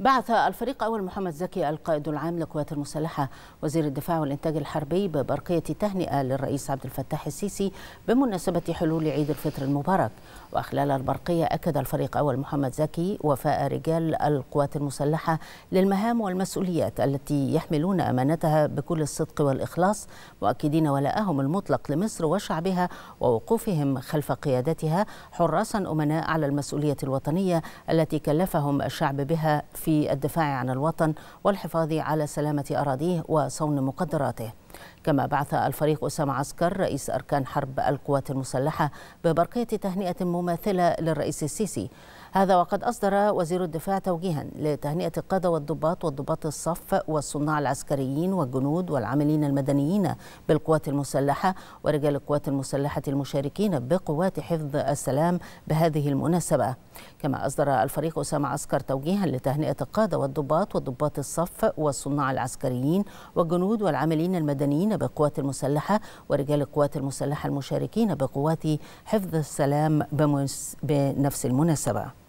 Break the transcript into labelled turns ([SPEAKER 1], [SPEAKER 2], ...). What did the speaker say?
[SPEAKER 1] بعث الفريق أول محمد زكي القائد العام للقوات المسلحة وزير الدفاع والإنتاج الحربي ببرقية تهنئة للرئيس عبد الفتاح السيسي بمناسبة حلول عيد الفطر المبارك وخلال البرقية أكد الفريق أول محمد زكي وفاء رجال القوات المسلحة للمهام والمسؤوليات التي يحملون أمانتها بكل الصدق والإخلاص مؤكدين ولاءهم المطلق لمصر وشعبها ووقوفهم خلف قيادتها حراسا أمناء على المسؤولية الوطنية التي كلفهم الشعب بها في في الدفاع عن الوطن والحفاظ على سلامة أراضيه وصون مقدراته كما بعث الفريق أسامة عسكر رئيس أركان حرب القوات المسلحة ببرقية تهنئة مماثلة للرئيس السيسي هذا وقد أصدر وزير الدفاع توجيها لتهنئة القادة والضباط والضباط الصف والصناع العسكريين والجنود والعاملين المدنيين بالقوات المسلحة ورجال القوات المسلحة المشاركين بقوات حفظ السلام بهذه المناسبة كما أصدر الفريق أسامة عسكر توجيها لتهنئة القادة والضباط والضباط الصف والصناع العسكريين والجنود والعاملين المدنيين بالقوات المسلحة ورجال القوات المسلحة المشاركين بقوات حفظ السلام بنفس المناسبة